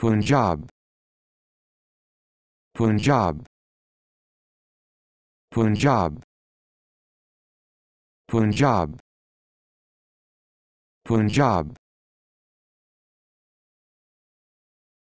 Punjab Punjab Punjab Punjab Punjab